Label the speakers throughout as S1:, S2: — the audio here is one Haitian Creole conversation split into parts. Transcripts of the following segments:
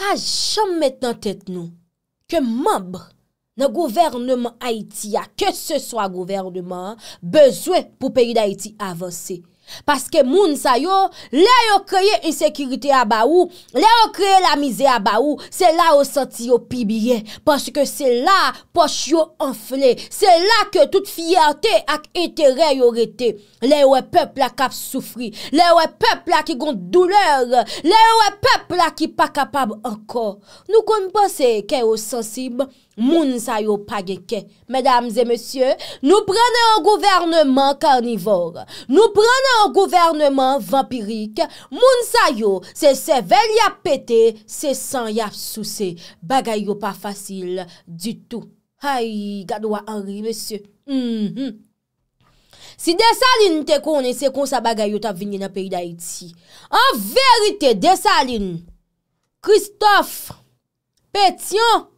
S1: Pa jom met nan tet nou ke mab nan governman Haiti a ke se swa governman bezwe pou peyi d'Haiti avanse. Paske moun sa yo, le yo kreye insekirite a ba ou, le yo kreye la mize a ba ou, se la yo santi yo pi bire, paske se la pos yo anfle, se la ke tout fiyate ak etere yo rete. Le yo e pep la kap soufri, le yo e pep la ki gon douleur, le yo e pep la ki pa kapab ankor. Nou konpon se ke yo sensib. Moun sa yo pa geke. Medams e monsye, nou prene an gouvernman karnivor. Nou prene an gouvernman vampirik. Moun sa yo se sevel ya pete, se san ya souse. Bagay yo pa fasil di tou. Hay, gadwa anri monsye. Mhm. Si desaline te konese kon sa bagay yo ta vini nan peyi da iti. An verite desaline. Kristof, petyon.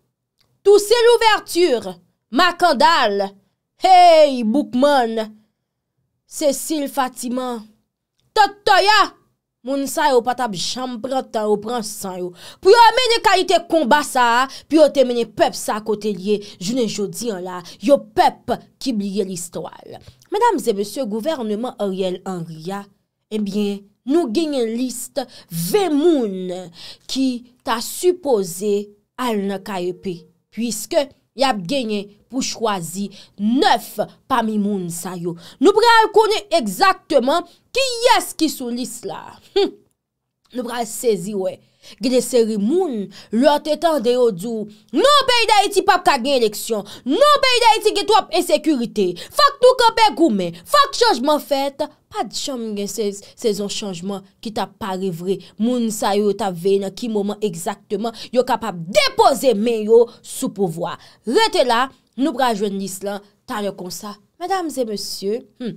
S1: Sousil Ouverture, Makandal, Hey Boukman, Cecil Fatiman, Totoya, Moun sa yo patap jambretan yo pransan yo, Puyo amene kalite kombasa, Puyo temene pep sa kote liye, Jounen jodi an la, Yo pep ki bliye listo al. Mèdames et messieurs, Gouvernement Ariel Anriya, Ebyen eh nou genye liste, Ve moun ki ta supose al naka epi, Pwiske yap genye pou chwazi nef pa mi moun sa yo. Nou pral konye ekzaktman ki yes ki sou lis la. Nou pral sezi wey. Gè de seri moun, lò tè tan de yo djou, nou pe y da iti pap kage en leksyon, nou pe y da iti gè trope en sekurite, fak tou kapè koumen, fak chanjman fèt, pa di chanm gen sezon chanjman ki ta pari vre, moun sa yo ta ve nan ki mouman ekzaktman, yo kapap depoze men yo sou pouvoi. Rète la, nou prajwen l'Islan, tan yo kon sa, mèdames et monsye, hmm,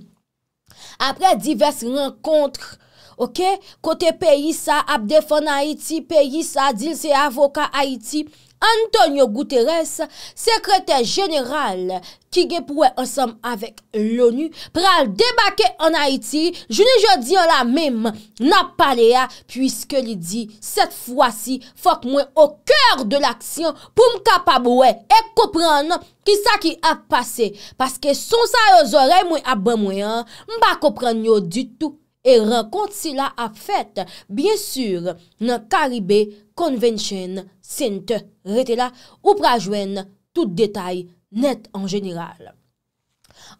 S1: apre divers renkontre, Ok, kote peyi sa ap defon Haiti, peyi sa dil se avoka Haiti, Antonio Guterres, sekreter general ki gepwe ansam avek l'ONU, pral debake an Haiti, jouni jodi an la mem, nap pale ya, pwiske li di, set fwa si, fok mwen o kèr de l'aksyon pou m kapab we, e koupran nou ki sa ki ap pase, paske son sa yo zore mwen ap ban mwen, mba koupran nou di tout, E renkont si la ap fèt, byen sur, nan Karibè Convention Center. Rete la, ou prajwen tout detay net an jeniral.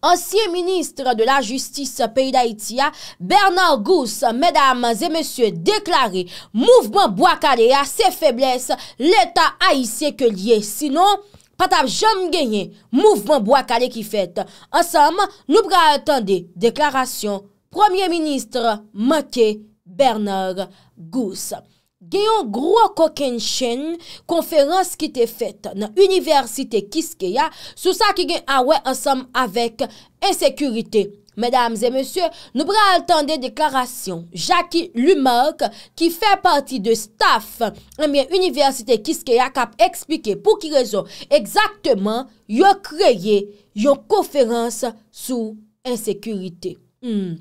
S1: Ansyen ministre de la justice peyi d'Haïtia, Bernard Gousse, mèdames et mèsyè, deklare mouvment Boakale a se feblesse l'état haïsse ke liye. Sinon, pat ap jom genye mouvment Boakale ki fèt. Ansem, nou pra attendè deklarasyon konwen. Premier Ministre Maki Bernard Gousse. Gen yon gro koken chen konferans ki te fet nan Universite Kiskeya sou sa ki gen awe ansam avek ensekurite. Medams e monsye, nou bre altan de deklarasyon. Jackie Lumark ki fe parti de staff anbyen eh Universite Kiskeya kap ekspike pou ki rezon. Eksakteman yon kreye yon konferans sou ensekurite. Hmm...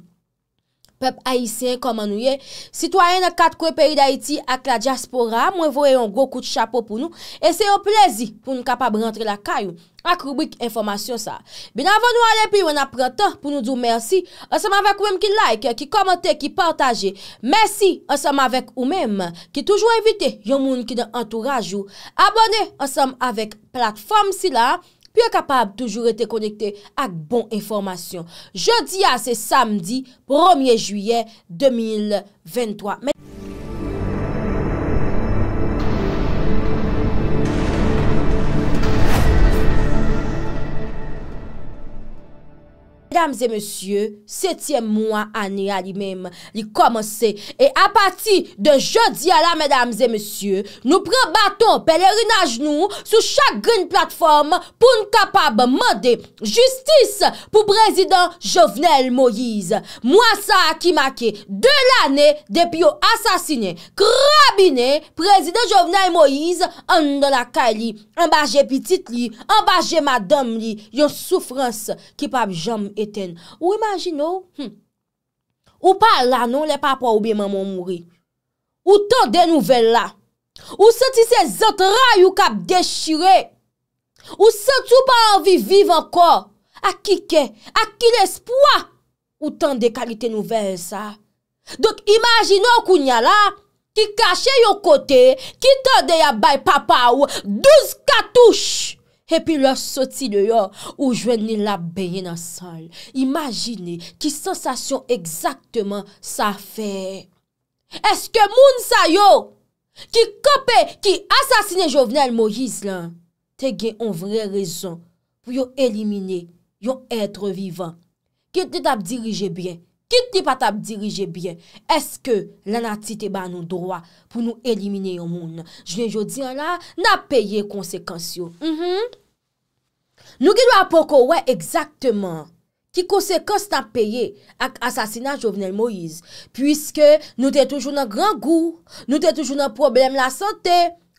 S1: pep aisyen koman nou ye, sitwanyen kat kwe peri da iti ak la diaspora, mwen voye yon gokout chapo pou nou, e se yo plezi pou nou kapab rentre la kayou, ak rubik informasyon sa. Bin avon nou alepi, wena prentan pou nou doun mersi, ansam avèk wèm ki like, ki komote, ki partaje, mersi ansam avèk wèm, ki toujou evite yon moun ki de antourajou, abone ansam avèk platform si la, Pyo kapab toujou ete konekte ak bon informasyon. Je di a se samdi 1e juye 2023. Mesdames et messieurs, septième mois année a li mèm li komanse et a pati de jeudi a la mesdames et messieurs, nou pre baton pelerine a genou sou chak green plateforme pou n'kapab mède justice pou prezident Jovenel Moïse. Mwa sa a ki make de l'année depi yo asasine, krabine prezident Jovenel Moïse an nè la ka li, an baje pitite li, an baje madame li, yo soufrance ki pab jom et Ou imagine ou, oh, hmm. ou pa la nou le papwa ou bi mamon mouri, ou ton de nouvel la, ou se ti se zotra yu kap deshire, ou se ti ou pa anvi vive ankor, a ki ke, a ki l'espoi, ou ton de kalite nouvel sa. Donk imagine ou kounya la, ki kache yo kote, ki ton de yabay papa ou, douz katouche. epi lò soti lè yò ou jwen lè la beye nan sal, imajine ki sensasyon ekzaktman sa fè. Eske moun sa yò ki kopè ki asasine Jovenel Moïse lè, te gen yon vre rezon pou yon elimine yon etre vivan, gen te tap dirije bie. Kit ni pat ap dirije byen? Eske lanatite ba nou dowa pou nou elimine yon moun? Jwen jodi an la, nan peye konsekans yo. Mhm. Nou ki lwa poko we, ekzaktman, ki konsekans nan peye ak asasina Jovenel Moïse? Puiske nou te toujou nan gran gou, nou te toujou nan problem la sante.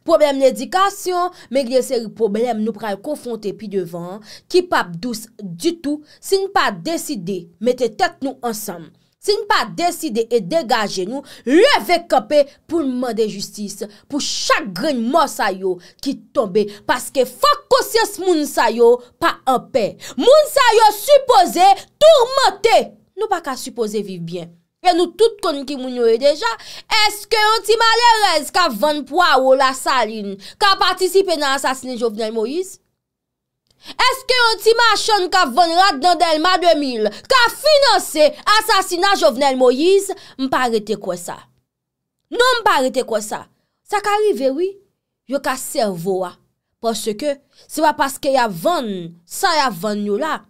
S1: Problem l'edikasyon, men glese problem nou pral konfonte pi devan, ki pap dous du tout, si nou pa deside, mette tek nou ansam. Si nou pa deside e degaje nou, leve kapè pou mè de justice, pou chak gren mò sayo ki tombe, paske fò kosyes moun sayo pa anpè. Moun sayo supose tourmente, nou pa ka supose vivbyen. E nou tout kon ki moun yo e deja, eske yon ti malerez ka van pou a ou la salin ka patisipe nan asasine Jovenel Moïse? Eske yon ti machon ka van rad nan Delma 2000 ka finanse asasina Jovenel Moïse? Mpa rete kwa sa? Non mpa rete kwa sa? Sa ka rive wii, yo ka servo a, pwoske, sewa paske ya van, sa ya van nou la,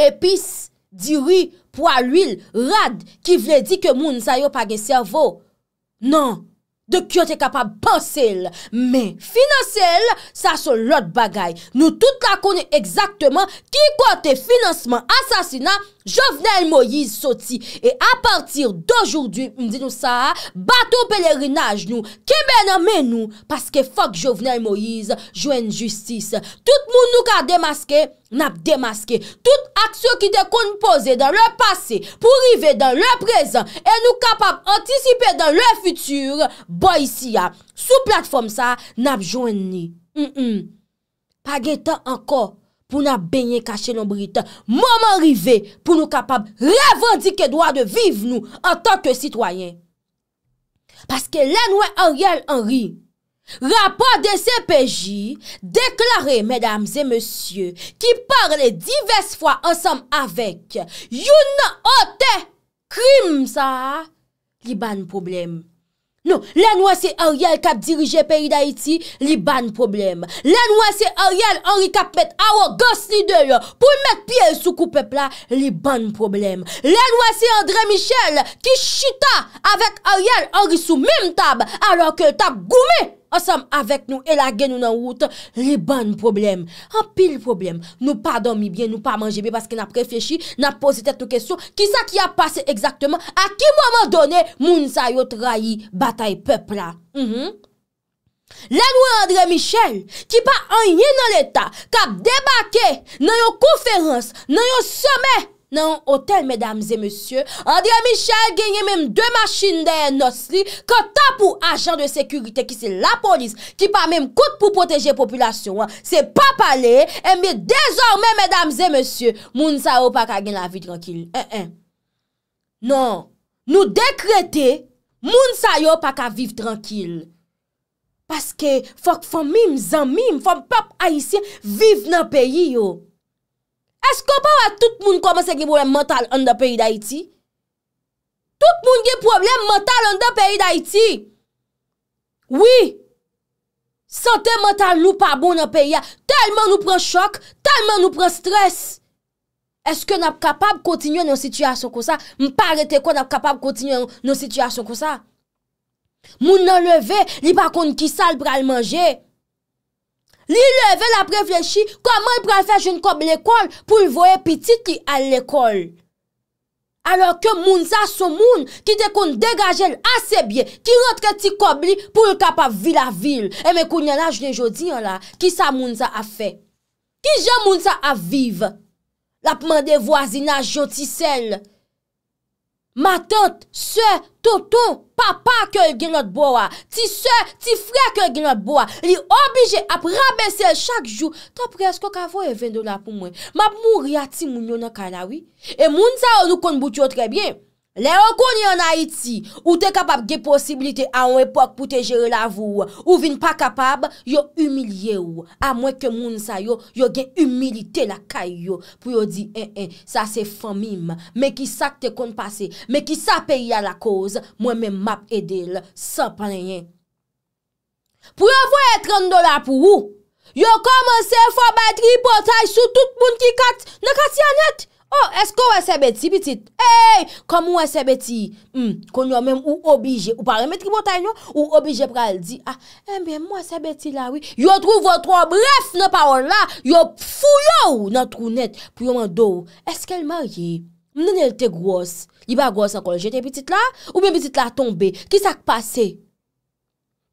S1: epis, diri, Pwa lwil, rad, ki vle di ke moun sa yo page servo. Nan, de kyo te kapab panse el. Men, finanse el, sa son lot bagay. Nou tout la konye ekzaktman ki kote financeman asasina Jovenel Moïse soti E a partir d'aujourd'hui Baton pelerinaj nou Kime nan men nou Paske fok Jovenel Moïse Jwen justice Tout moun nou ka demaske Nap demaske Tout aksyo ki te konpose Dan le pase Pou rive dan le prezen E nou kapap Antisipe dan le futur Boy si ya Sou platform sa Nap jwen ni Pag etan anko pou nou beynye kache lombrite, mouman rive pou nou kapab revendike doa de vive nou an tanke sitwayen. Paske lè nou e an riyal an ri, rapor de CPJ, deklare, mèdames et monsye, ki parle divers fwa ansam avek, yon nan ote krim sa li ban probleme. Non, lè nou asè Ariel kap dirije peyi d'Haïti, li ban problem. Lè nou asè Ariel anri kap met awo gos ni dèlè, pou mèk pièl sou koupepla, li ban problem. Lè nou asè André Michel ki chita avèk Ariel anri sou mèm tab, alò kèl tab goumè. ansam avek nou e la gen nou nan wout, li ban problem. An pil problem. Nou pa don mi bien, nou pa manje bi, paske na preflechi, na pose te tou kesou, ki sa ki a pase ekzakteman, a ki mwaman done, moun sa yo trayi batay pepla. Mhm. La nou André Michel, ki pa anye nan l'Etat, kap debake nan yo konferans, nan yo semey, nan hotel, mèdames et monsieurs, André Michel genye mèm dè machine dè yè nos li, kata pou ajan de sekurite ki se la polis, ki pa mèm koute pou poteje populasyon, se pa pale, eh, mèm dèzormè, mèdames et monsieurs, eh, eh. non. moun sa yo pa ka gen la vi trankil. Nan, nou dekrete, moun sa yo pa ka viv trankil. Paske fok fòm mim, zan mim, fòm pop aisyen viv nan peyi yo. Esko pa wè tout moun komanse ge problem mental an da peyi da iti? Tout moun ge problem mental an da peyi da iti? Oui! Sante mental nou pa bon an peyi ya, telman nou pren chok, telman nou pren stres. Eske nap kapab kontinyon an sityasyon kon sa? Mpa rete kon nap kapab kontinyon an sityasyon kon sa? Moun nan leve, li pa kon ki sal pral manje. Li leve la preflechi koman l prefej joun kob l ekol pou l voye pitik li al l ekol. Alor ke moun sa sou moun ki de kon degaje l ase bie ki rotre ti kob li pou l kap avi la vil. E me koun yon la joun e jodi yon la, ki sa moun sa a fe? Ki jan moun sa a vive? La pouman de wazina joti sel. Ma tante, sè, toto, papa kèl genot bowa, ti sè, ti frè kèl genot bowa, li obije ap rabe sèl chak jou, ta presko kavo e 20 dolar pou mwen. Ma pou moun riati moun yon an kanawi, e moun sa ou lukon boutyo trebyen. Le ou konye an Haiti, ou te kapab ge posibilite an ou epok pou te jere la vou, ou vin pa kapab, yo umilye ou. A mwen ke moun sa yo, yo gen umilite la kay yo pou yo di en eh, en, eh, sa se famim, me ki sa te konpase, me ki sa peyi a la koz, mwen men map edel, sa preyen. Pou yo fwa etren dola pou ou, yo komanse fwa bet ripotaj sou tout moun ki kat, ne kasi anet? Oh, esko wè se beti pitit? Hey, kom wè se beti? Hmm, kon yo mèm ou obije, ou parametri botanyo, ou obije pral di. Ah, mèm mèm wè se beti la wè. Yo trou vòtron bref nan parol la. Yo fuyou nan trounet pou yo mandou. Eske el marye? Mnen el te gwoz? Iba gwoz an kon jete pitit la? Ou mèm pitit la tombe? Kis ak pase?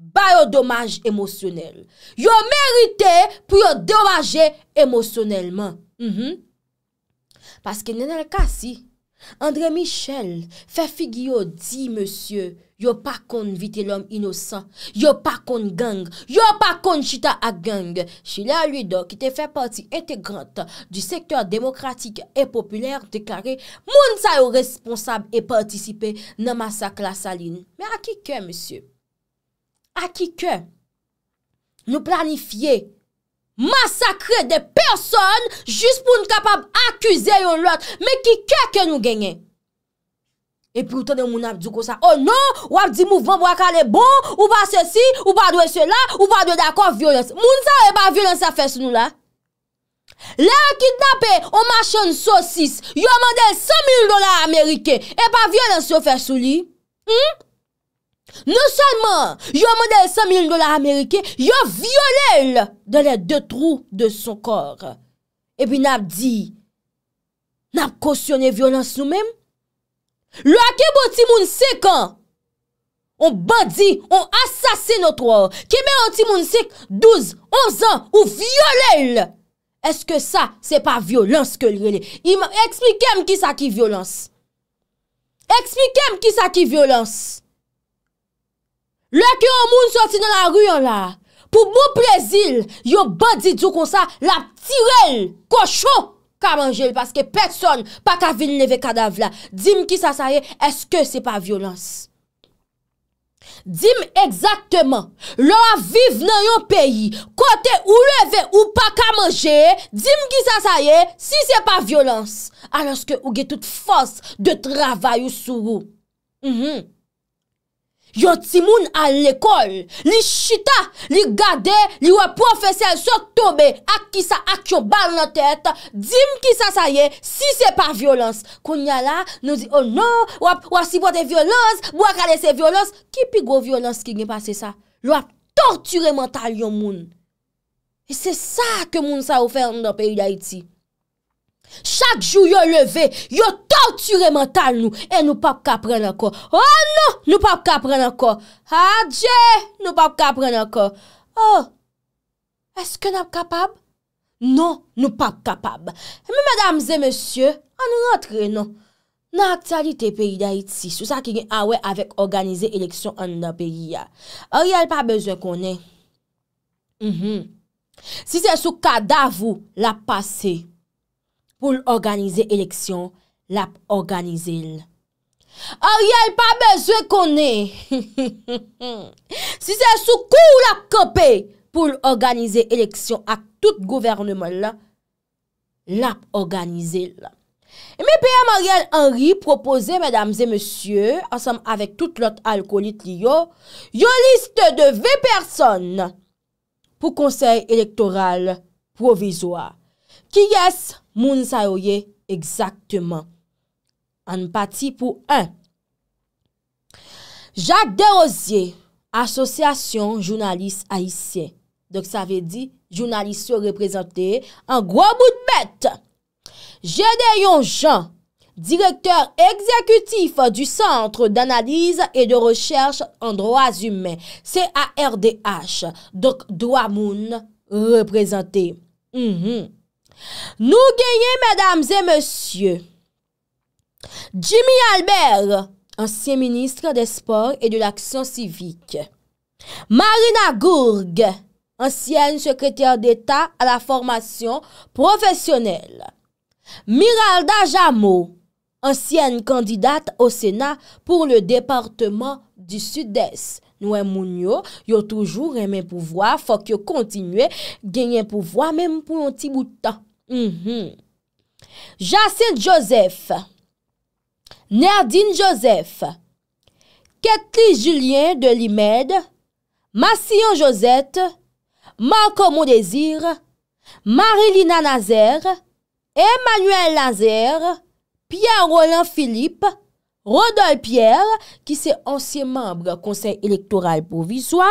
S1: ba yo dommaj emosyonel. Yo merite pou yo dommaje emosyonelman. Mhm. Paske nen el kasi, André Michel fe fig yo di, yo pa kon vite l'om inosan, yo pa kon gang, yo pa kon chita a gang. Chila lui do ki te fe parti ete grant di sektor demokratik e popüler, teklare moun sa yo responsab e partisipe nan masak la salin. Me akike monsye? a kike nou planifiye masakre de person jist pou nou kapab akuse yon lot, me kike ke nou genye. E pou ton de moun ap di kosa, oh non, wap di mouvan pou wak ale bon, ou pa se si, ou pa dwe se la, ou pa dwe dako violens. Moun sa ou e pa violens a fes nou la? Le akit nape, o machan sosis, yo mandel 100.000 dolar Amerike, e pa violens yo fes sou li? Hmm? Non salman, yo model 100 000 dolar Amerike, yo violel de le de trou de son kor. E pi nap di, nap kosyonen violans nou menm? Lo a kem bon o timoun se kan? On bandi, on asasinotor. Keme o timoun se 12, 11 an ou violel? Eske sa, se pa violans ke li rele? Eksplikem ki sa ki violans? Eksplikem ki sa ki violans? Lè ki yon moun soti nan la ruyon la, pou mou plezil, yon bandit djou kon sa, la ptirel, kochou, ka manjele, paske peson, pa kavin neve kadaf la. Dim ki sa saye, eske se pa violans? Dim ekzaktman, lò a vive nan yon peyi, kote ou leve ou pa ka manjele, dim ki sa saye, si se pa violans, alanske ou ge tout fos de travay ou sou ou. Mh mh. Yot si moun al l'ekol, li chita, li gade, li wap profese al sot tobe, ak kisa, ak yo ban la tete, djim kisa saye, si se pa violans. Konya la, nou di, oh no, wap, wap si bote violans, wap wak ale se violans, ki pi go violans ki gen pase sa? Lwap torture mental yon moun. E se sa ke moun sa oufer moun do peyi yaiti. Chak jou yon leve, yon torture mental nou E nou pap kapren nan kon Oh no, nou pap kapren nan kon Adje, ah, nou pap kapren nan kon Oh, eske nap kapab? Non, nou pap kapab E eh, mi mèdames et mèsyè, an nou rentre nan Nan aktalite peyi da iti Sou sa ki gen awè avèk organize eleksyon an nou nan peyi ya Or yon pa bezè konè Si se sou kada vou la pase pou l'organize eleksyon, l'ap organize il. Ariel, pa be, je kone, si se soukou l'ap kope, pou l'organize eleksyon ak tout gouvernement l, l'ap organize il. E mi peyèm Ariel Henry propose, mesdames et messieurs, ansom avèk tout l'ot alkolit li yo, yo liste de ve person pou konsey elektoral provizwa. Ki yes moun sa yoye exaktman? An pati pou an. Jacques Derosier, asosyasyon jounalist aisyen. Dok sa ve di jounalist yo reprezenté an gwa mout bet. Jede yon jan, direkteur exekutif du Centre d'Analyse et de Recherche en Droits Humains. C'est ARDH. Dok doy moun reprezenté. Mou mm-hmm. moun. Nou genye, mèdames et monsie. Jimmy Albert, ansyen ministre de sport et de l'action civique. Marina Gourg, ansyen sekretèr d'état à la formation professionnelle. Miralda Jamo, ansyen kandidat au Sénat pour le département du Sud-Est. Nou moun yo, yo toujou remen pouvoi, fòk yo kontinue, genye pouvoi mèm pou yon ti boutan. Mhm. Jassine Joseph, Nerdine Joseph, Ketli Julien de Limède, Massillon Josette, Marco Modesir, Marilina Nazer, Emmanuel Nazer, Pierre-Roland Philippe, Rodolphe Pierre, qui s'est ancien membre Conseil électoral pour Visoy,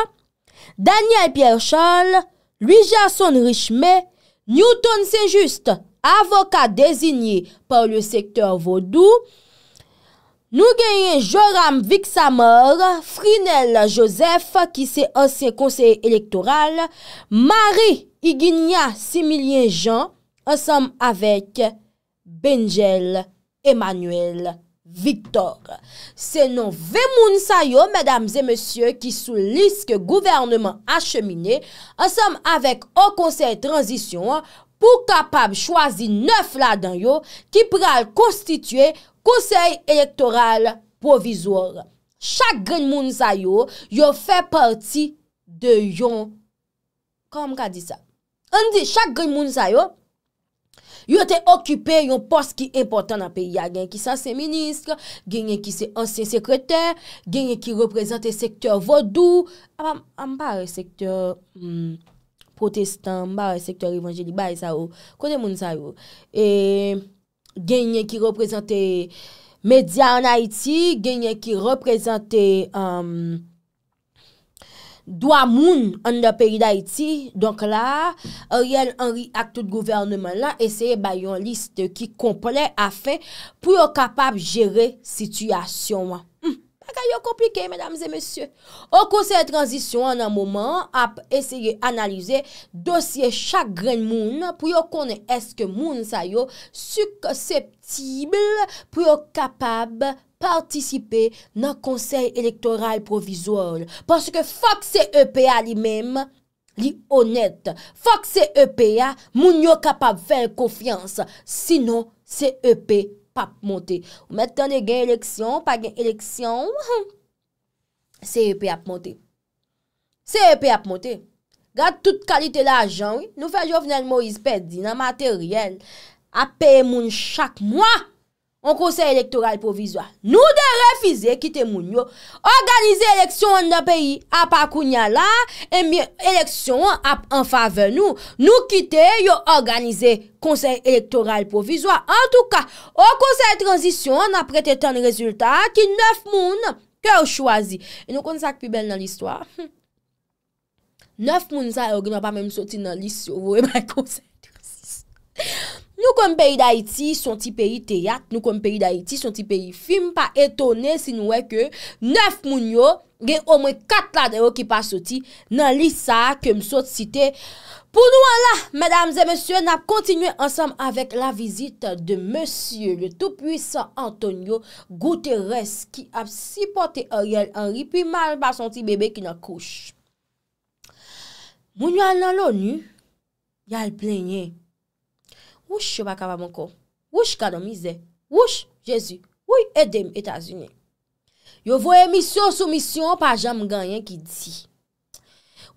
S1: Daniel Pierre-Charles, Louis-Jerson Richemey, Newton Saint-Just, avokat désigné par le secteur vaudou. Nou genyen Joram Vixamor, Frinel Joseph, ki se anse conseil élektoral, Marie Iguigna Similien-Jean, ansam avèk Benjel Emmanuel. Victor, se non ve moun sa yo, mèdames et monsieurs, ki sou liske gouvernement acheminé, ansem avèk an konsey transisyon, pou kapab chwazi neuf ladan yo, ki pral konstituye konsey elektoral provizor. Chak gen moun sa yo, yo fè parti de yon. Kom ka di sa? An di chak gen moun sa yo, Yon te okupè yon pos ki important nan peyi. Genye ki san se ministre, genye ki se anse sekreter, genye ki reprezentè sektèr vodou, an ah, ba ah, re sektèr hmm, protestan, an ba re sektèr evanjeli, ba e za ou, oh, kone moun za ou. Oh. E genye ki reprezentè media an Haiti, genye ki reprezentè... Hmm, Dwa moun an da peyi da iti, donk la, a riyel an ri ak tout gouvernmen la, e seye bayon list ki komple a fe, pou yo kapab jere sityasyon an. A ka yo komplike, mèdames et mèsyè. O konsey transition an an mouman ap eseye analize dosye chak gren moun pou yo kone eske moun sayo sukoseptible pou yo kapab partisipe nan konsey elektoral provizor. Paske fok se EPA li mèm li onet. Fok se EPA moun yo kapab fèl kofyans. Sinon se EPA moun. ap monte, ou mette tan e gen eleksyon pa gen eleksyon se epi ap monte se epi ap monte gade tout kalite la ajan nou fe jovnen Moïse Peddi nan materyel ap pey moun chak mwa O konsey elektoral provizwa. Nou de refize kite moun yo. Organize eleksyon an nan peyi. A pa kounya la. E eh mi eleksyon an fave nou. Nou kite yo organize konsey elektoral provizwa. En tou ka. O konsey transisyon an aprete tan rezultat. Ki 9 moun. Ke yo chwazi. E nou kon sa ki pi bel nan listwa. 9 moun sa yo. Gna pa men soti nan listyo. Ou e mwen konsey transisyon. Nou konm peri da iti, son ti peri teyat, nou konm peri da iti, son ti peri film, pa etone sinwe ke nef moun yo, gen omwe kat la deyo ki pa soti nan lisa ke msot site. Pou nou an la, mèdames et mèsyò, na kontinuy ansam avèk la vizit de mèsyò, le tou pwisan Antonio Guterres ki ap sipote oryèl an ripi mal pa son ti bebe ki nan kouch. Moun yo an nan louni, yal plènyè. Wouche yo baka pa moun kon? Wouche kanon mi zè? Wouche, Jezu, wouye edem Etats-Unis? Yo voye misyon sou misyon pa jam ganyen ki di.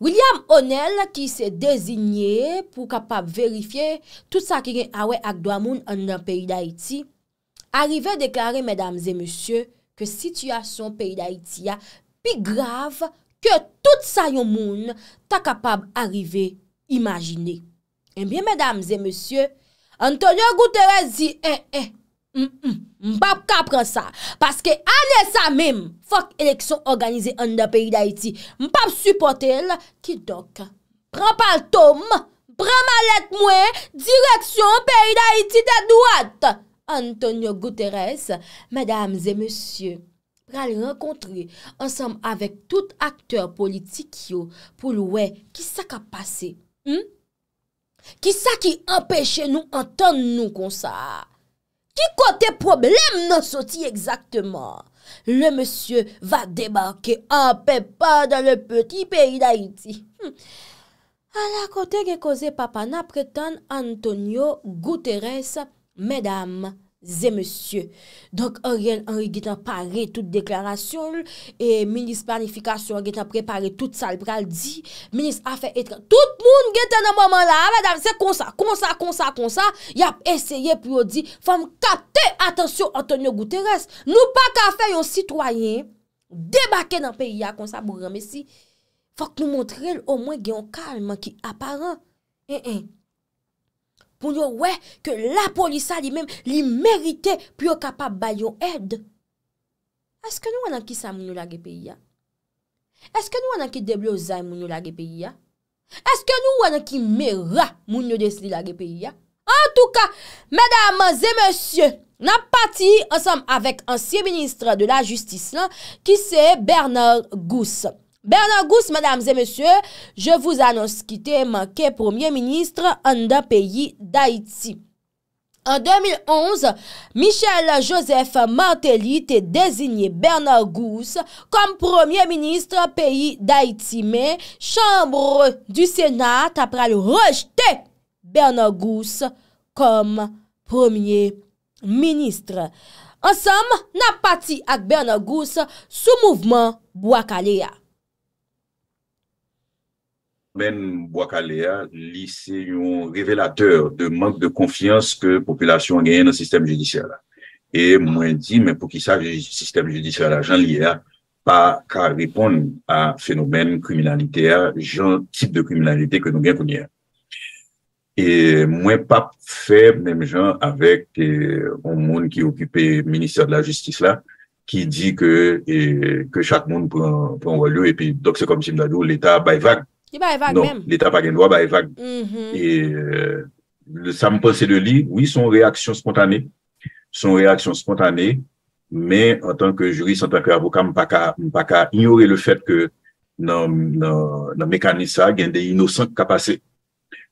S1: William O'Neill ki se dezignye pou kapab verifye tout sa ki gen awe ak dwa moun an nan peyi d'Haïti arive deklare, mesdames et messieurs, ke situasyon peyi d'Haïti ya pi grave ke tout sa yon moun ta kapab arrive imagine. En eh bien, mesdames et messieurs, Antonio Guterres di, e, e, mbap kapran sa, paske ane sa mim, fok eleksyon organize ane da peyi da iti, mbap supporte el, ki dok, pran pal tom, pran malet mwen, direksyon peyi da iti de douat. Antonio Guterres, medams e monsye, pral renkontre, ansam avèk tout akter politik yo, pou louè, ki sak ap pase, mbap kapran sa, Ki sa ki empèche nou enton nou kon sa? Ki kote problem nan soti ekzaktman? Le monsye va debake apè pa dan le peti peyi da iti. A la kote ge koze papa nan pretan Antonio Guterres, medam. Zè monsye, donk oryèl anri getan pare tout deklarasyon l, e minis planifikasyon getan prepare tout sal pral di, minis afè etran, tout moun getan nan mouman la, a madame, se konsa, konsa, konsa, konsa, yap eseye pou yo di, fam kapte, atensyon Antonio Guterres, nou pa kafè yon sitwayen, debake nan peyi ya konsa bouran, mesi, fok nou montre l, ou mwen gen yon kalman ki aparan, en eh, en, eh. Moun yo wè ke la polisa li mèm li mèrite pyo kapap bayon ed. Eske nou wè nan ki sa moun yo lage peyi ya? Eske nou wè nan ki deblo zay moun yo lage peyi ya? Eske nou wè nan ki mèra moun yo desli lage peyi ya? En tout cas, mèdames et monsieurs, nan pati ansom avèk ansye ministre de la justice lan ki se Bernard Gousse. Bernard Gousse, madames et messieurs, je vous annonce qu'il est manqué premier ministre en d'un pays d'Haïti. En 2011, Michel-Joseph Martelly était désigné Bernard Gousse comme premier ministre pays d'Haïti. Mais chambre du sénat a pral rejeté Bernard Gousse comme premier ministre. En somme, n'a pas dit ak Bernard Gousse sou mouvment Bouakalea.
S2: Mwen Bouakalea, li se yon revelateur de mank de konfians ke populasyon genye nan sistem judisyara. E mwen di, men pou ki sa, sistem judisyara jan liye, pa ka repon a fenomen kriminalite, jan tip de kriminalite ke nou gen kounye. E mwen pa feb, menm jan, avèk yon moun ki okupè Ministère de la Justice la, ki di ke chak moun pou an volyo, et pi, dok se kom si mdado, l'Etat bayvac,
S1: Non,
S2: l'Etat pa gen vwa, ba evak. Mhm. Euh, sa mpense de li, oui, son reaksyon spontané, son reaksyon spontané, men, an tanke juri, an tanke avoka, mpaka ignore le fèt ke nan mekanisa gen de inosant kapase.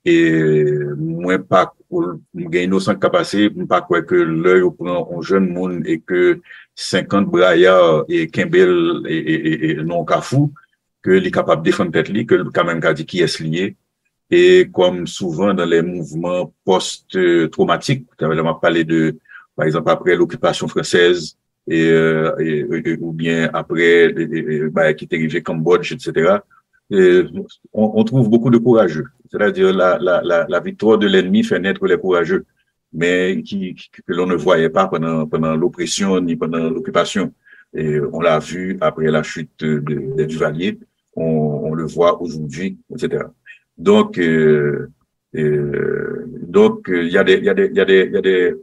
S2: E mwen pa gen inosant kapase, mpaka wè ke lè yo pran an jen moun, e ke 50 braya, e kembèl, e non kafou, que les capables de défendre tête que quand même qui est lié. Et comme souvent dans les mouvements post-traumatiques, on parlé de, par exemple, après l'occupation française, et, euh, ou bien après, bah, qui est arrivé Cambodge, etc., on, trouve beaucoup de courageux. C'est-à-dire la, la, la, victoire de l'ennemi fait naître les courageux, mais qui, que l'on ne voyait pas pendant, pendant l'oppression ni pendant l'occupation. Et on l'a vu après la chute des de Duvalier on, le voit aujourd'hui, etc. Donc, euh, donc il y a des, il y a des, il y a des, il y a des,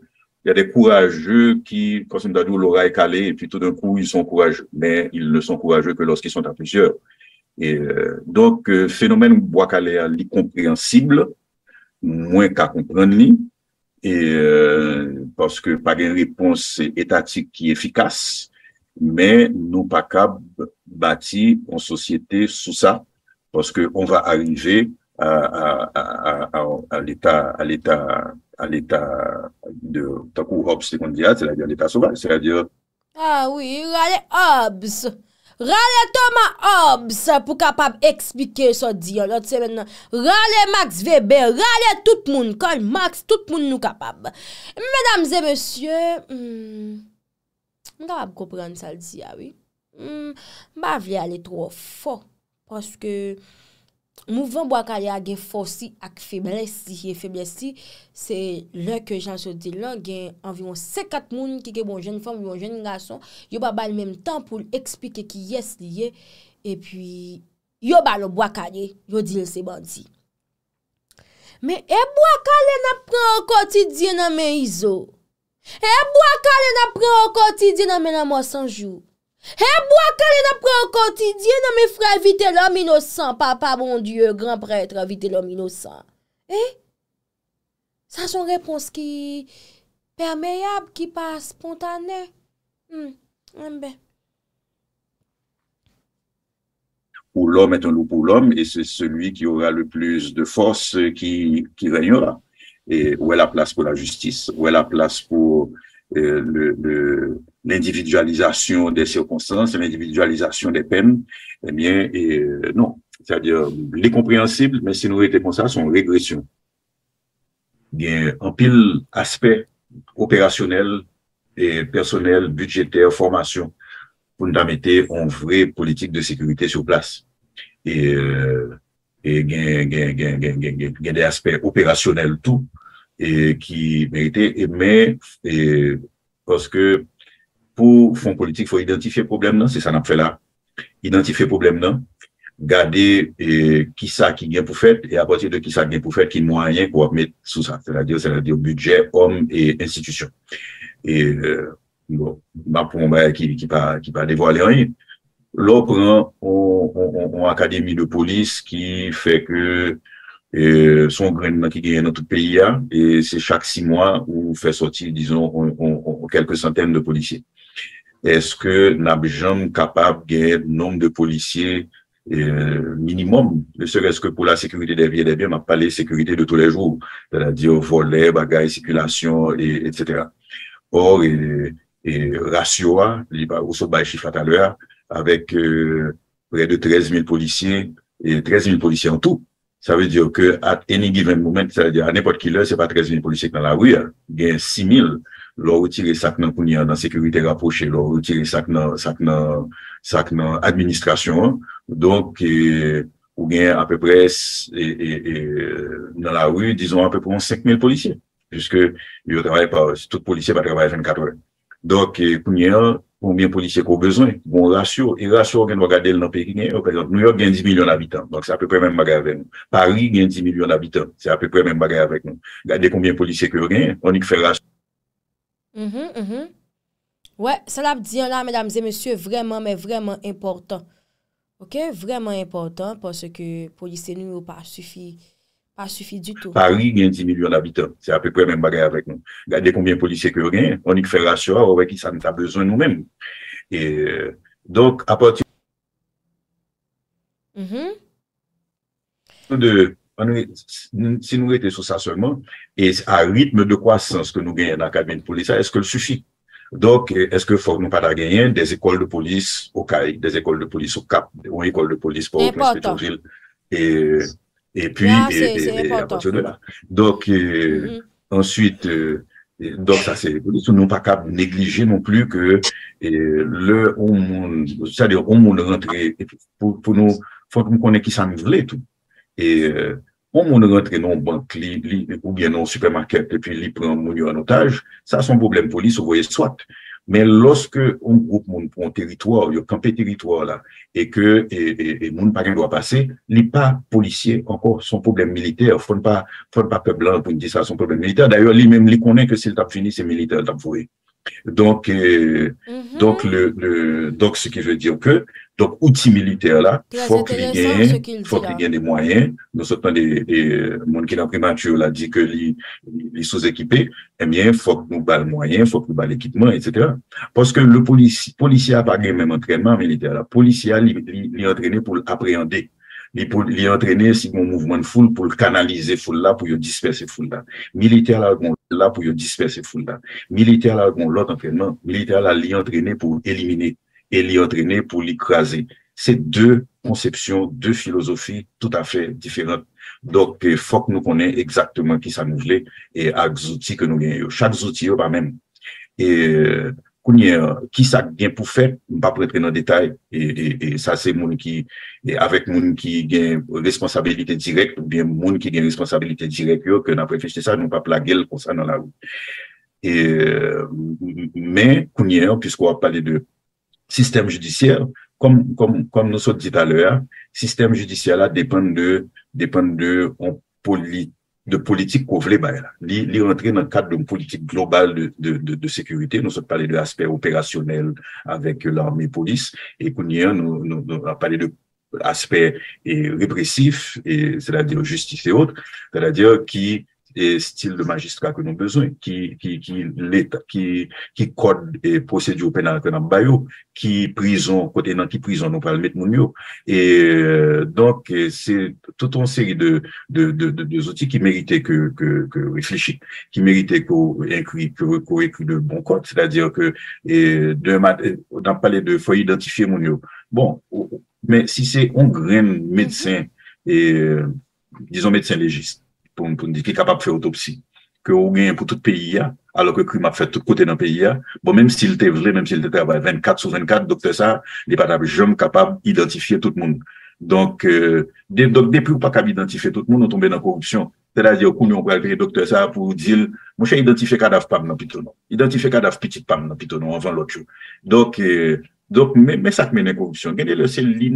S2: il y a des courageux qui, quand on dit l'oreille calée, et puis tout d'un coup ils sont courageux, mais ils ne sont courageux que lorsqu'ils sont à plusieurs. Et euh, donc, phénomène bois calé incompréhensible, moins qu'à comprendre lui, et euh, parce que pas une réponse étatique qui est efficace, men nou pa kab bati an sosyete sou sa paske on va arinje a l'eta a l'eta a l'eta ta kou Hobbes te kon diya, se la diya l'eta souba a
S1: oui, rale Hobbes rale Thomas Hobbes pou kapab ekspike so diya rale Max Weber rale tout moun kol Max, tout moun nou kapab menamze monsye hmm Mga wap kopren sa l di ya we. Mba vle ale tro fo. Paske mouvon bo akarye a gen fosi ak feblesi. Feblesi se lè ke jansou di lè gen anvion sekat moun ki gen bon jen fom, bon jen nga son. Yo wap al menm tan pou l ekspike ki yes li ye. E pi yo wap al bo akarye yo di l se ban di. Me e bo akarye nap pran koti di nan men izo. E bwa ka lè nan prè an kotidye nan men nan mò sanjou? E bwa ka lè nan prè an kotidye nan men frè vite lòm inosan? Papa, bon dieu, gran prètre, vite lòm inosan. E? Hmm, eh? Sa son repons ki permèyab, ki pa spontanè. Hmm, mbè.
S2: Ou lòm eton lòp ou lòm, e se celui ki ora le plus de fòs ki vènyora. et où est la place pour la justice, où est la place pour euh, l'individualisation le, des circonstances, l'individualisation des peines, eh bien, et, euh, non. C'est-à-dire, compréhensibles, mais si nous étions comme ça, c'est régression. Il y a un pile aspect opérationnel et personnel, budgétaire, formation, pour nous amener en vraie politique de sécurité sur place. Et euh, E gen de aspekt operasyonel tou e ki merite. Emen, e poske pou fon politik fwo identifiye problem nan, se sa nan ap fe la, identifiye problem nan, gade ki sa ki gen pou fet, e aposye de ki sa gen pou fet, ki mouayen pou ap met sousan. Se la diyo budget, ome et instituzyon. E man euh, bon, pou mouayen ki pa devou ale ane, l'on a une académie de police qui fait que euh, son grain qui gagne dans tout pays, hein, et c'est chaque six mois où on fait sortir, disons, quelques centaines de policiers. Est-ce que Nabjam capable de nombre de policiers euh, minimum, est ce que pour la sécurité des vies et des biens, n'a pas les sécurité de tous les jours, c'est-à-dire voler, bagages, circulation, et, etc. Or, et, ratio, hein, il y chiffre à l'heure. avèk euh, prè de 13 000 polisye, 13 000 polisye an tou. Sa vè diyo ke at any given moment, sa vè diyo an epot ki lè, se pa 13 000 polisye ki nan la wè, gen 6 000 lò wè tire sak nan kounia, nan sekurite rapoche, lò wè tire sak nan sak nan, sak nan administrasyon, donk ou gen apè pre nan la wè, dison apè preman 5 000 polisye, jiske yon trabaye pa, tout polisye pa trabaye 24 an. Donk, kounia Koumbyen polisye kou bezon, bon rasyon. E rasyon gen wag adel nan peki gen, nou yo gen 10 milyon abitan, pari gen 10 milyon abitan, se api premen bagay avek nou. Gade koumbyen polisye kou gen, on yi kfe
S1: rasyon. Wè, salab diyon la, mèdames et mèsyon, vreman mè vreman important. Ok, vreman important, pòsè ke polisye nou yon pa sufi Pari
S2: gen 10 milyon d'abitant. C'est à peu près même bagay avec nous. Regardez combien de policiers qu'il y a, on y fait rassure, on voit qu'il s'en a besoin nous-mêmes. Euh, donc, à partir mm-hmm. de... Si nous étions sur ça seulement, et à rythme de croissance que nous gagnez dans la cabine de police, est-ce que le suffit? Est-ce que nous ne formons pas la gagne des écoles de police au CAI, des écoles de police au CAP, ou écoles de police pour l'hôpital? N'importe. Et puis, c'est important. de là. Donc, euh, mm-hmm. ensuite, euh, donc ça c'est nous pas capable négliger non plus que le on c'est-à-dire on monde rentré pour pour nous faut que nous qui ça nous voulait tout et euh, on monde rentré non banque li, ou bien non supermarché et puis il prend mon en otage ça c'est un problème police vous voyez soit Men loske ou moun teritwar, yon kampe teritwar la, e, e, e, e moun pari lwa pase, li pa policye ankon son probleme milite, foun pa peblan pou ndi sa son probleme milite, d'ayor li menm li konen ke si l tap fini se milite l tap voue. Donc, euh, mhm. donc, le, le, donc, ce qui veut dire que, donc, outil militaire là, faut qu'il y ait, faut qu'il y ait des moyens. Nous sommes des, des, monde qui dans primature là dit que les, sous-équipés, eh bien, faut que nous les moyens, faut que nous bat l'équipement, etc. Parce que le policier, policier a pas même entraînement militaire là. Policier, il est entraîné pour appréhender. Lui entraîner si mon mouvement de foule pour canaliser foule là, pour disperser foule là. Militaire là, là pour disperser foule là. Militaire là, l'autre entraînement. Militaire là, li entraîner pour éliminer et li entraîner pour l'écraser. C'est deux conceptions, deux philosophies tout à fait différentes. Donc, il euh, faut que nous connaissions exactement qui ça nous voulait et à outils que nous gagnons. Chaque outil n'est pas même. Et euh, kounye, euh, ki sa gen pou fè, mpa prete nan detay, e, e, e sa se moun ki, e, avek moun ki gen responsabilite direk, ou bien moun ki gen responsabilite direk yo, ke nan prefejte sa, mpa plagel kon sa nan la ou. Men, kounye, piskou wap pale de sistem judisiyel, kom nou so dit alè, sistem judisiyel la depen de depen de polit, de politique qu'on voulait bah, là. Li, dans le cadre d'une politique globale de, de, de, de sécurité. Nous sommes parlé de l'aspect opérationnel avec euh, l'armée police et qu'on y a, nous, nous, parlé de aspect répressif, et c'est-à-dire justice et autres, c'est-à-dire qui et style de magistrat que nous avons besoin, qui, qui, qui, l'état, qui, qui code et procédure pénale que nous avons, qui prison, côté dans qui prison nous parlons mettre Mounio. Et euh, donc, c'est toute une série de, de, de, de, outils qui méritaient que, que, que réfléchir, qui méritaient qu'on écrit, qu'on de bon code, c'est-à-dire que, et de, dans le palais de, faut identifier mon Bon, mais si c'est un grain médecin, et, euh, disons médecin légiste, pou nou di ki kapab fè otopsi. Kè ou gen yon pou tout peyi ya, alò kè kri map fè tout kote nan peyi ya, bon, mèm s'il te vle, mèm s'il te trabè, 24 sou 24, doktè sa, di pa tabe jom kapab identifiye tout moun. Donk, depi ou pa kab identifiye tout moun, nou tombe nan korupsyon. Tè la di yo koum yon pral kri doktè sa pou di l, mou chè identifiye kadaf pam nan pitonon. Identifiye kadaf pitit pam nan pitonon, anvan lot yo. Donk, donk, mè sa kmen nan korupsyon. Genè lè se l'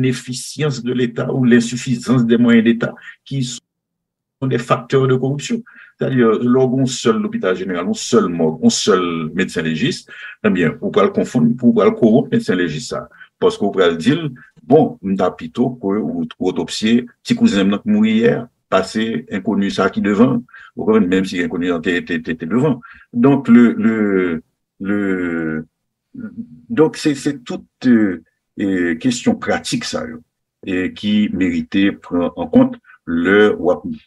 S2: des facteurs de corruption. C'est-à-dire, lorsqu'on seul l'hôpital général, on seul mort, on seul médecin légiste, eh bien, on peut le confondre, on le corrompre médecin légiste, ça. Parce qu'on peut le dire, bon, d'apito, ou autopsier, petit cousin qui mort hier, passé, inconnu, ça qui devant, même si inconnu était devant. Donc, le, le, donc, c'est toute euh, question pratique, ça, et qui méritait prendre en compte le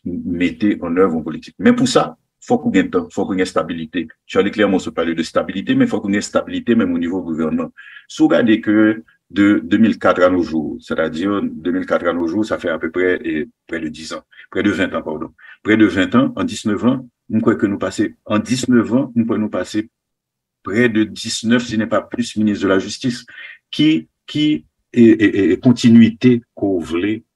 S2: mettez en œuvre en politique. Mais pour ça, faut qu'on ait temps, faut qu'on ait stabilité. allé Clermont se parlait de stabilité, mais faut qu'on ait stabilité même au niveau gouvernement. sous vous que de 2004 à nos jours, c'est-à-dire 2004 à nos jours, ça fait à peu près près de 10 ans, près de 20 ans, pardon. Près de 20 ans, en 19 ans, nous croit que nous passer, en 19 ans, nous pouvons nous passer près de 19, ce n'est pas plus, ministre de la Justice, qui, qui et continuité qu'on voulait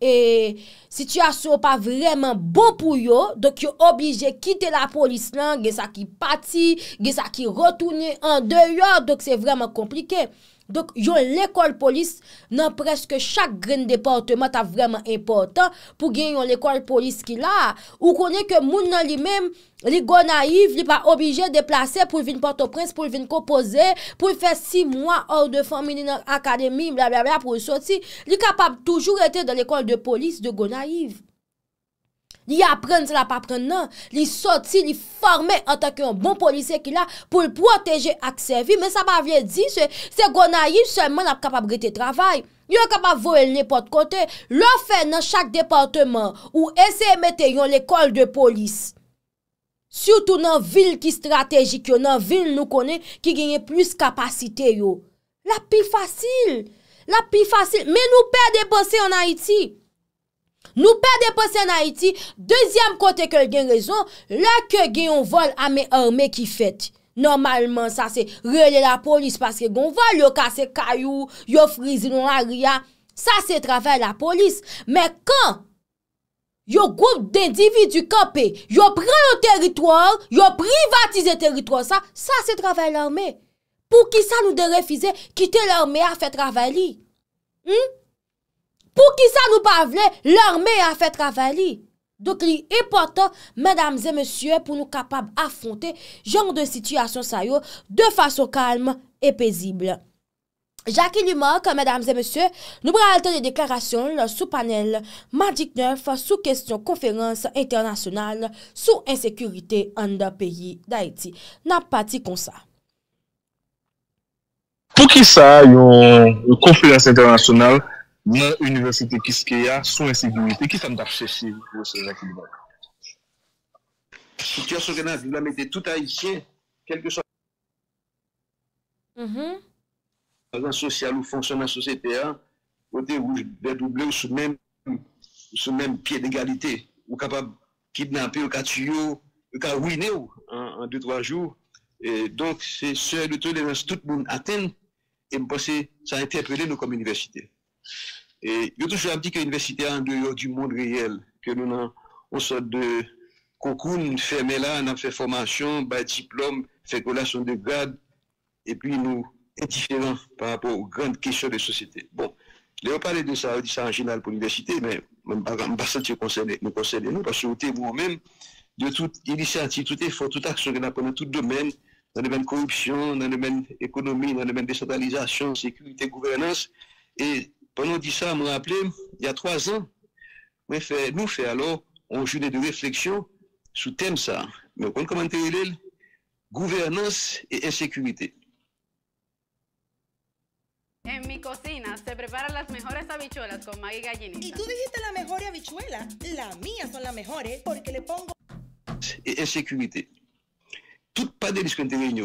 S1: E sityasyon pa vremen bon pou yo Dok yo oblije kite la polis lan Ge sa ki pati, ge sa ki rotoune an deyo Dok se vremen komplike Donk yon l'ekol polis nan preske chak gren deportement a vreman importan pou gen yon l'ekol polis ki la, ou konen ke moun nan li mem, li go naiv, li pa obije deplase pou vin portoprense, pou vin kopose, pou vin fè si mwa or de familie nan akademi, blablabla pou sou ti, li kapab toujou ete dan l'ekol de polis de go naiv. Li apren se la pa apren nan. Li soti, li forme an tanke yon bon polise ki la pou l'proteje aksevi. Men sa pa vye di se, se gona yi seman ap kapabri te travay. Yon kapab vwe l nepot kote. Lo fe nan chak departement ou ese mette yon lekol de polis. Soutou nan vil ki strategik yon, nan vil nou kone ki genye plus kapasite yon. La pi fasil, la pi fasil. Men nou per depose yon Haiti. Nou perde posè nan Haiti, dezyam kote ke l gen rezon, la ke gen yon vol ame orme ki fèt. Normalman sa se rele la polis paske yon vol, yon kase kayou, yon frizilon a ria, sa se travè la polis. Men kan, yon group d'individu kapè, yon pren yon teritwar, yon privatize teritwar sa, sa se travè l orme. Pou ki sa nou de refize, ki te l orme a fè travè li. Hmm? Pou ki sa nou pa vle, lor me a fet ravali. Dok li epoto, mèdames et monsye, pou nou kapab afonte joun de sityasyon sayo de fasyon kalm e pezible. Jaki li mòk, mèdames et monsye, nou bralte de deklarasyon sou panel Madjik 9 sou kestyon konferans internasyonal sou ensekuryte an da peyi d'Aiti. Nan pati kon sa.
S3: Pou ki sa yon konferans internasyonal Mwen, universite, kiske ya, sou ensegurite. Kis an dap cheshi wè se jake li wak. Si tiyo sou genan, viw la mette tout mm-hmm. a isye, kelke sou a... Mm-hmm. ...fansyonan sosyal ou fonsyonan sosyete a, wote wè double ou sou men, sou men pye negalite, wou kapab kib nan pe, wou ka tiyo, wou ka wine ou, an dee twa jou. Donk, se sè de tolèrense tout moun aten, e mpwose, sa eteprele nou kom universite. E yo toujou ap di ke universite an do yor euh, di moun riyel, ke nou nan on sot de koukoun, fè mè la, nan fè formasyon, bè diplom, fè kola son de grad, epi nou etifèran par rapport ou grand kesyon de sosyete. Bon, lè yo pale de sa, yo di sa an jinal pou universite, mè, mwen basan te konsele, mwen konsele nou, pasou ou te moun mèm, de tout ilisati, tout efot, tout aksyon, nan pou nou tout domen, nan demen korupsyon, nan demen ekonomi, nan demen desantralizasyon, sekurite, gouvernance, e... Pendant dit ça, me rappeler, il y a trois ans, nous faisons fait alors une journée de réflexion sur le thème ça. Mais on comment il gouvernance et insécurité.
S1: En mi cocina se preparan las mejores habichuelas con Maggie Gallinita. Y tú dijiste la mejor habichuela. Las mías son las mejores porque le pongo.
S3: Et insécurité. Tout pas de disque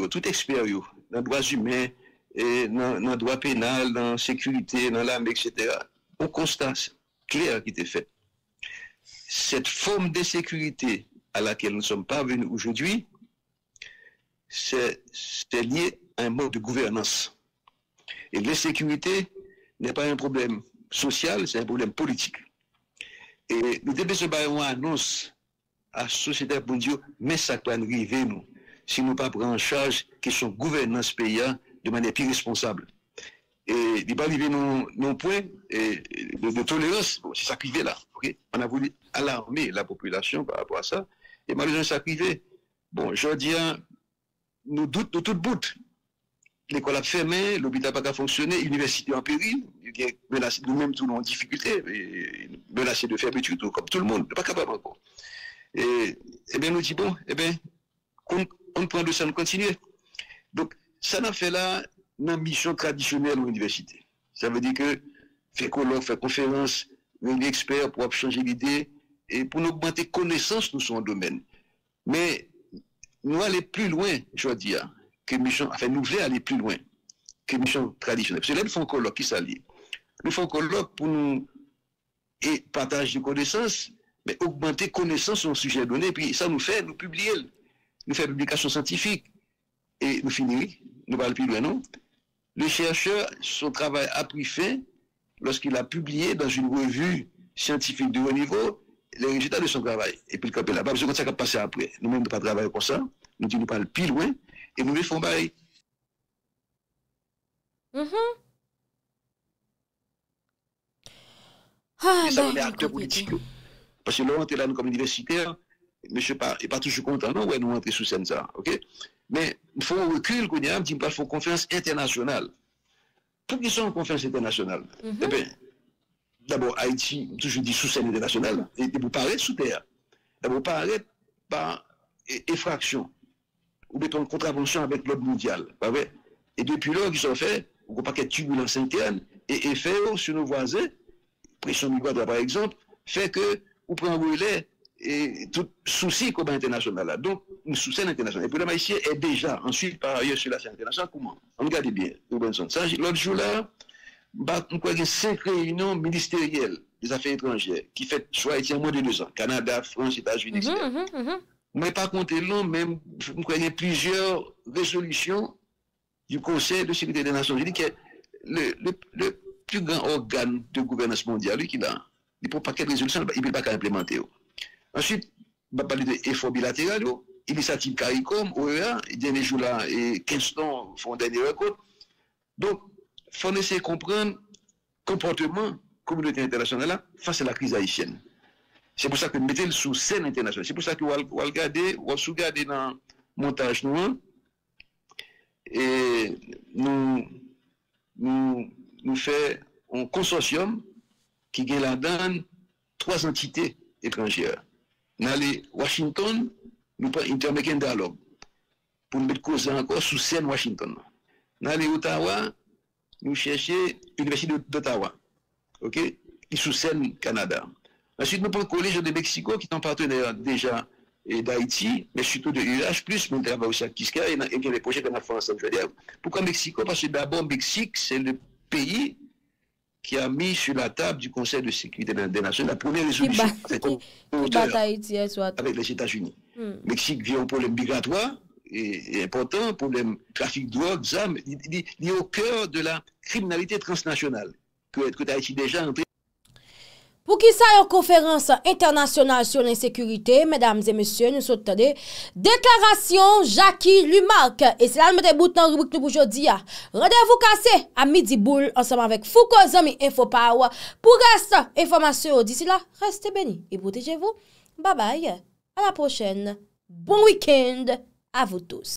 S3: tout expert, dans les droits humains, et dans droit pénal, dans la sécurité, dans l'âme, etc. Aux konstans, claires qui était fait. Cette forme de laquelle nous ne sommes pas venus aujourd'hui, c'est lié à un mode de gouvernance. Et la sécurité n'est pas un problème social, c'est un problème politique. Et nous devons ce annonce à la société pour mais ça peut arriver nous, si nous ne prenons pas en charge qui sont gouvernance payants de manière irresponsable, responsable. Et il pas pas non, non point et, de, tolérance, bon, c'est ça qui là. On a voulu alarmer la population par rapport à ça. Et malheureusement, ça arrivait. Bon, je dis, nous doutons de tout bout. L'école a fermé, l'hôpital n'a pas fonctionné, l'université en péril, nous-mêmes tout en difficulté, menacé de fermeture, comme tout le monde, pas capable encore. Et, et bien, nous dit, bon, eh bien, on, prend de ça, on continuer. Donc, ça n'a fait là une mission traditionnelle de l'université. Ça veut dire que faire colloque, faire conférence, venir experts pour changer l'idée et pour nous augmenter connaissance nous son domaine. Mais nous aller plus loin, je veux dire, que mission, enfin nous voulons aller plus loin que mission traditionnelle. Parce que là, nous faisons colloque qui s'allie. Nous faisons colloque pour nous et partager des connaissances, mais augmenter connaissance sur un sujet donné. Puis ça nous fait, nous publier, nous faire publication scientifique et nous finir nous parlons plus loin, non Le chercheur, son travail a pris fait lorsqu'il a publié dans une revue scientifique de haut niveau les résultats de son travail. Et puis le cap est là-bas, parce que ça passé après. Nous-mêmes, nous ne pas travailler comme ça. Nous disons, nous parlons plus loin et nous les faisons pareil. ça, ben, Parce que là, on est là, nous, comme universitaires, monsieur n'est pas, toujours content, non, ouais, nous rentrer sous scène, ça, ok? Mwen foun rekul kwenye am, ti mwen pa foun konferans internasyonal. Pou ki son konferans internasyonal? Mhm. E eh ben, d'abord, Haïti, toujou di sou sen internasyonal, e pou paret sou ter. D'abord, paret pa efraksyon. Ou beton kontravensyon avèk lòb mounjyal. E depi lò, ki son fè, ou pa kè tu moun an sènkèn, e fè ou sou nou wazè, presyon mi wadwa par ekzant, fè ke ou pran wè lè, tout souci konba internasyonal la. Donk, nou sou sè l'internasyon. E pwede ma isye, e deja, an syl par aye sou la sè l'internasyon, kouman? An gade bien, l'on sonde. Sanji, l'on jou lè, m bak m kwa gen se kre yon ministeriel de zafè etranjè, ki fè soit eti an mwen de 2 an, Kanada, Frans, Itajvi, etc. M wè pa konte lò, m kwa gen plijor rezolisyon di konsè de sè kre yon internasyon. Jè di kè le pwè pwè gen organ de gouverness mondial lè oh. ki ilisatib karikom, OEA, djeni jou la, et ken ston fonde di rekote. Don, fane se komprende kompote man, komunite internasyonela, fase la krize Haitienne. Se pou sa ke mette l sou sen internasyonel. Se pou sa ke wale gade, wale sou gade nan montaj nou an, et nou, nou, nou fè an konsosyom ki gè la dan troaz entite ekranjye. Nan li Washington, Nous prenons intermédiaire Dialogue pour nous mettre encore sous scène Washington. Washington. Dans les Ottawa, nous cherchons l'Université d'Ottawa, ok? sous sous scène Canada. Ensuite, nous prenons le Collège de Mexico qui est un partenaire déjà d'Haïti, mais surtout de l'UH+, mais aussi à Kiska et, bien les projets qu'on a fait ensemble. Je pourquoi Mexico Parce que d'abord, Mexique, c'est le pays qui a mis sur la table du Conseil de sécurité des Nations la première résolution avec les États-Unis. Mm. Meksik vye ou problem migratoi e, e important, problem trafik drog Zame, li ou kèr De la kriminalite transnasyonal Kote a etsi deja
S1: Pou ki sa yon konferans Internasyonal sou l'insèkürite Mèdames et mèsyè, nou sou tade Deklarasyon Jackie Lumark E sè la mète bout nan rubik nou pou jodi Rade avou kase, amidi boule Anseman vek fou ko zami, e fò pa wè Pou kase, informasyon Disi la, reste beni, e botejevo Babay la prochaine. Bon week-end à vous tous.